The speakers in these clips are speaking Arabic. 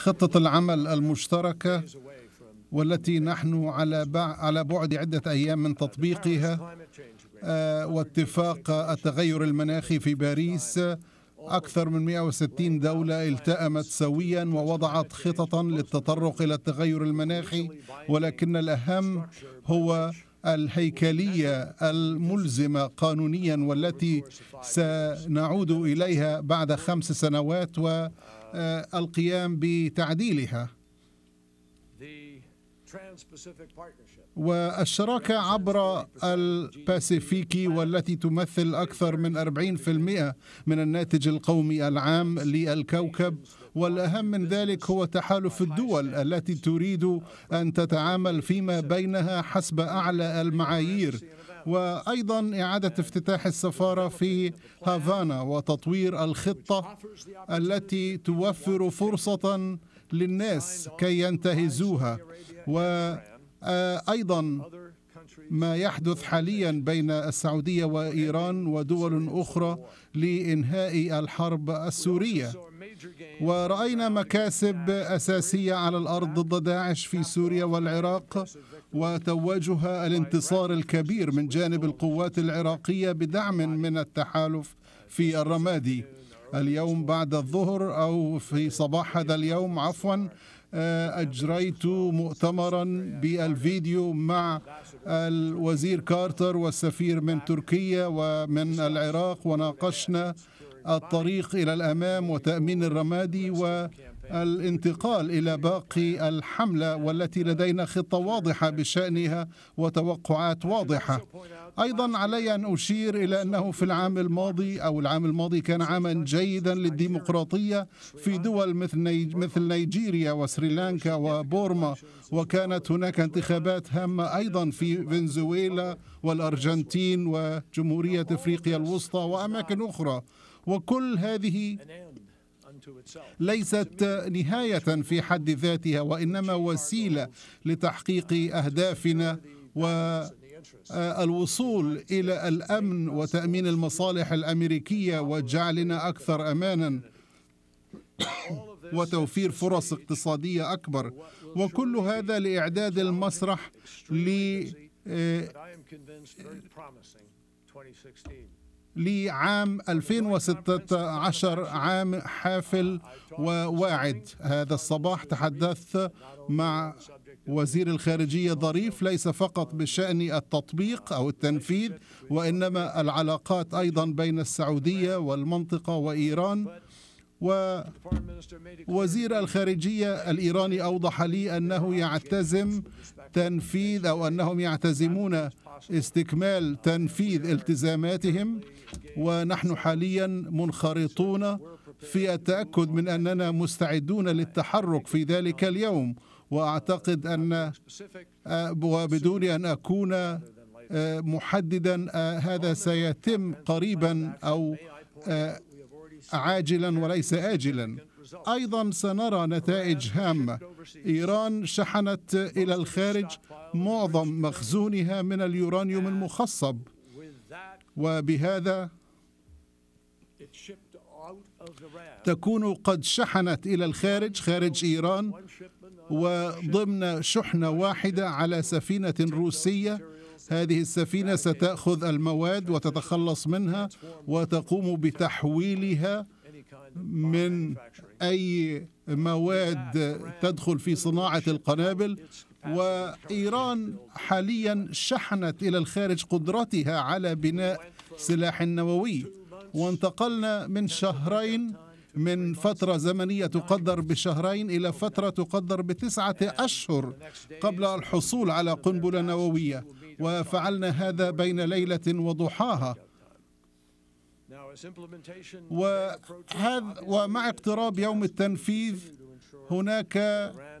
خطة العمل المشتركة والتي نحن على على بعد عدة أيام من تطبيقها آه، واتفاق التغير المناخي في باريس أكثر من 160 دولة التأمت سويا ووضعت خططا للتطرق إلى التغير المناخي ولكن الأهم هو الهيكلية الملزمة قانونيا والتي سنعود إليها بعد خمس سنوات و آه، القيام بتعديلها والشراكة عبر الباسيفيكي والتي تمثل أكثر من 40% من الناتج القومي العام للكوكب والأهم من ذلك هو تحالف الدول التي تريد أن تتعامل فيما بينها حسب أعلى المعايير وأيضا إعادة افتتاح السفارة في هافانا وتطوير الخطة التي توفر فرصة للناس كي ينتهزوها وأيضا ما يحدث حاليا بين السعوديه وايران ودول اخرى لانهاء الحرب السوريه وراينا مكاسب اساسيه على الارض ضد داعش في سوريا والعراق وتوجها الانتصار الكبير من جانب القوات العراقية بدعم من التحالف في الرمادي اليوم بعد الظهر أو في صباح هذا اليوم عفوا آه، أجريت مؤتمرا بالفيديو مع الوزير كارتر والسفير من تركيا ومن العراق وناقشنا الطريق إلى الأمام وتأمين الرمادي و الانتقال إلى باقي الحملة والتي لدينا خطة واضحة بشأنها وتوقعات واضحة أيضا علي أن أشير إلى أنه في العام الماضي أو العام الماضي كان عاما جيدا للديمقراطية في دول مثل مثل نيجيريا وسريلانكا وبورما وكانت هناك انتخابات هامة أيضا في فنزويلا والأرجنتين وجمهورية أفريقيا الوسطى وأماكن أخرى وكل هذه ليست نهاية في حد ذاتها وإنما وسيلة لتحقيق أهدافنا و الوصول إلى الأمن وتأمين المصالح الأمريكية وجعلنا أكثر أمانا وتوفير فرص اقتصادية أكبر وكل هذا لإعداد المسرح ل لعام 2016 عام حافل وواعد هذا الصباح تحدثت مع وزير الخارجية ظريف ليس فقط بشأن التطبيق أو التنفيذ وإنما العلاقات أيضا بين السعودية والمنطقة وإيران ووزير الخارجية الإيراني أوضح لي أنه يعتزم تنفيذ أو أنهم يعتزمون استكمال تنفيذ التزاماتهم ونحن حاليا منخرطون في التأكد من أننا مستعدون للتحرك في ذلك اليوم وأعتقد أن آه، وبدون أن أكون آه، محددا آه، هذا سيتم قريبا أو عاجلا وليس آجلا أيضا سنرى نتائج هامة إيران شحنت إلى الخارج معظم مخزونها من اليورانيوم المخصب وبهذا تكون قد شحنت إلى الخارج خارج إيران وضمن شحنة واحدة على سفينة روسية هذه السفينه ستاخذ المواد وتتخلص منها وتقوم بتحويلها من اي مواد تدخل في صناعه القنابل وايران حاليا شحنت الى الخارج قدرتها على بناء سلاح نووي وانتقلنا من شهرين من فترة زمنية تقدر بشهرين إلى فترة تقدر بتسعة أشهر قبل الحصول على قنبلة نووية وفعلنا هذا بين ليلة وضحاها ومع اقتراب يوم التنفيذ هناك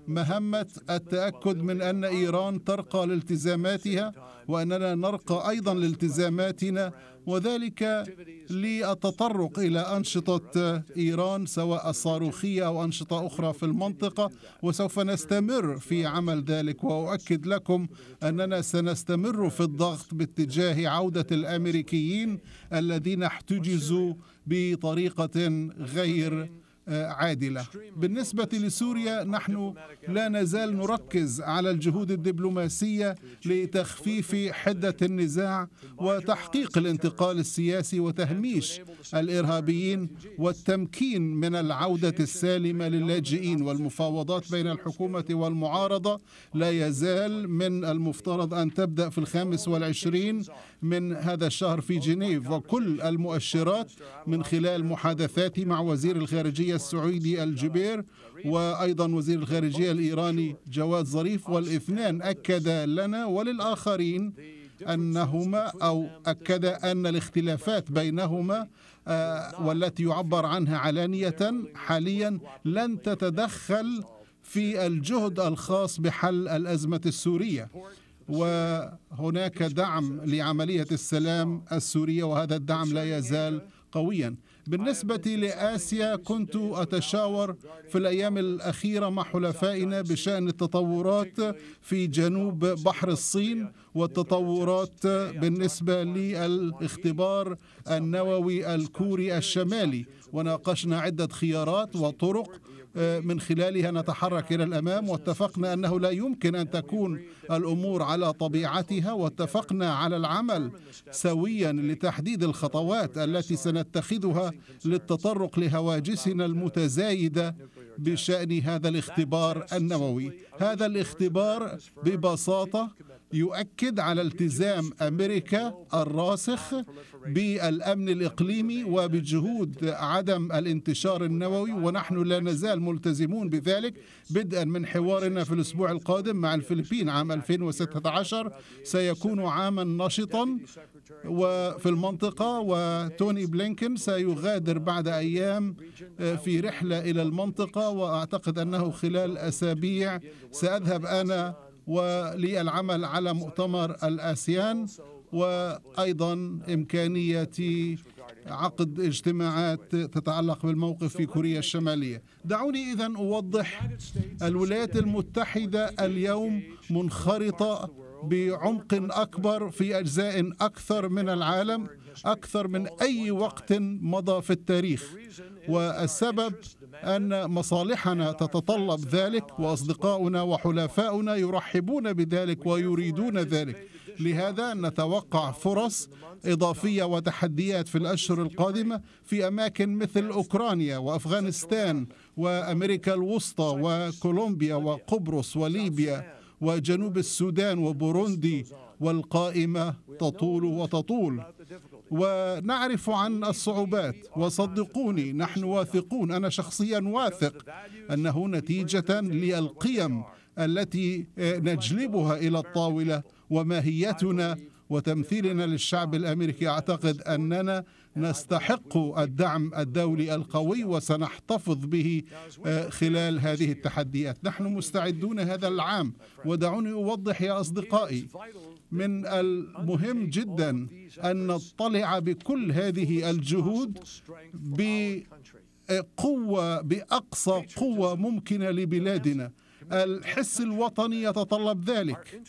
مهمة التأكد من أن إيران ترقى لالتزاماتها وأننا نرقى أيضا لالتزاماتنا وذلك للتطرق إلى أنشطة إيران سواء الصاروخية أو أنشطة أخرى في المنطقة وسوف نستمر في عمل ذلك وأؤكد لكم أننا سنستمر في الضغط باتجاه عودة الأمريكيين الذين احتجزوا بطريقة غير عادلة بالنسبة لسوريا نحن لا نزال نركز على الجهود الدبلوماسية لتخفيف حدة النزاع وتحقيق الانتقال السياسي وتهميش الإرهابيين والتمكين من العودة السالمة للاجئين والمفاوضات بين الحكومة والمعارضة لا يزال من المفترض أن تبدأ في الخامس والعشرين من هذا الشهر في جنيف وكل المؤشرات من خلال محادثاتي مع وزير الخارجية السعودي الجبير وأيضا وزير الخارجية الإيراني جواد ظريف والاثنان أكد لنا وللآخرين أنهما أو أكد أن الاختلافات بينهما آه، والتي يعبر عنها علانية حاليا لن تتدخل في الجهد الخاص بحل الأزمة السورية وهناك دعم لعملية السلام السورية وهذا الدعم لا يزال قويا بالنسبة لآسيا كنت أتشاور في الأيام الأخيرة مع حلفائنا بشأن التطورات في جنوب بحر الصين والتطورات بالنسبة للاختبار النووي الكوري الشمالي وناقشنا عدة خيارات وطرق آه، من خلالها نتحرك إلى الأمام واتفقنا أنه لا يمكن أن تكون الأمور على طبيعتها واتفقنا على العمل سويا لتحديد الخطوات التي سنتخذها للتطرق لهواجسنا المتزايدة بشأن هذا الاختبار النووي هذا الاختبار ببساطة يؤكد على التزام أمريكا الراسخ بالأمن الإقليمي وبجهود عدم الانتشار النووي ونحن لا نزال ملتزمون بذلك بدءا من حوارنا في الأسبوع القادم مع الفلبين عام 2016 سيكون عاما نشطا وفي المنطقة وتوني بلينكن سيغادر بعد أيام في رحلة إلى المنطقة وأعتقد أنه خلال أسابيع سأذهب أنا وللعمل على مؤتمر الآسيان وأيضا إمكانية عقد اجتماعات تتعلق بالموقف في كوريا الشمالية دعوني إذا أوضح الولايات المتحدة اليوم منخرطة بعمق أكبر في أجزاء أكثر من العالم أكثر من أي وقت مضى في التاريخ والسبب أن مصالحنا تتطلب ذلك وأصدقاؤنا وحلفاؤنا يرحبون بذلك ويريدون ذلك لهذا نتوقع فرص إضافية وتحديات في الأشهر القادمة في أماكن مثل أوكرانيا وأفغانستان وأمريكا الوسطى وكولومبيا وقبرص وليبيا وجنوب السودان وبوروندي والقائمة تطول وتطول ونعرف عن الصعوبات وصدقوني نحن واثقون أنا شخصيا واثق أنه نتيجة للقيم التي نجلبها إلى الطاولة وماهيتنا وتمثيلنا للشعب الامريكي اعتقد اننا نستحق الدعم الدولي القوي وسنحتفظ به آه، خلال هذه التحديات نحن مستعدون هذا العام ودعوني أوضح يا أصدقائي من المهم جدا أن نطلع بكل هذه الجهود بقوة بأقصى قوة ممكنة لبلادنا الحس الوطني يتطلب ذلك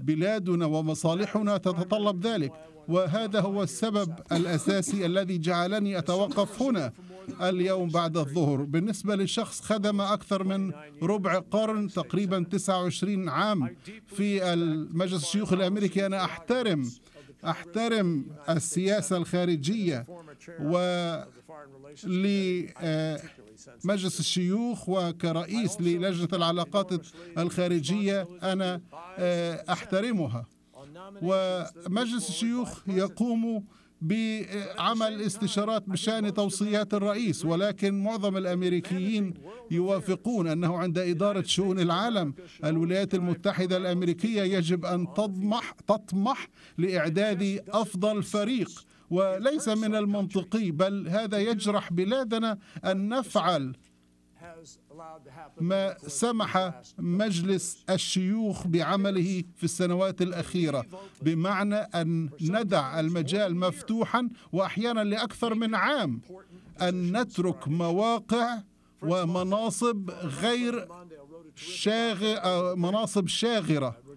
بلادنا ومصالحنا تتطلب ذلك وهذا هو السبب الأساسي الذي جعلني أتوقف هنا اليوم بعد الظهر بالنسبة لشخص خدم أكثر من ربع قرن تقريبا 29 عام في مجلس الشيوخ الأمريكي أنا أحترم أحترم السياسة الخارجية ولمجلس الشيوخ وكرئيس للجنة العلاقات الخارجية أنا آه، أحترمها ومجلس الشيوخ يقوم بعمل استشارات بشان توصيات الرئيس ولكن معظم الامريكيين يوافقون انه عند اداره شؤون العالم الولايات المتحده الامريكيه يجب ان تطمح تطمح لاعداد افضل فريق وليس من المنطقي بل هذا يجرح بلادنا أن نفعل ما سمح مجلس الشيوخ بعمله في السنوات الأخيرة بمعنى أن ندع المجال مفتوحا وأحيانا لأكثر من عام أن نترك مواقع ومناصب غير شاغ... مناصب شاغرة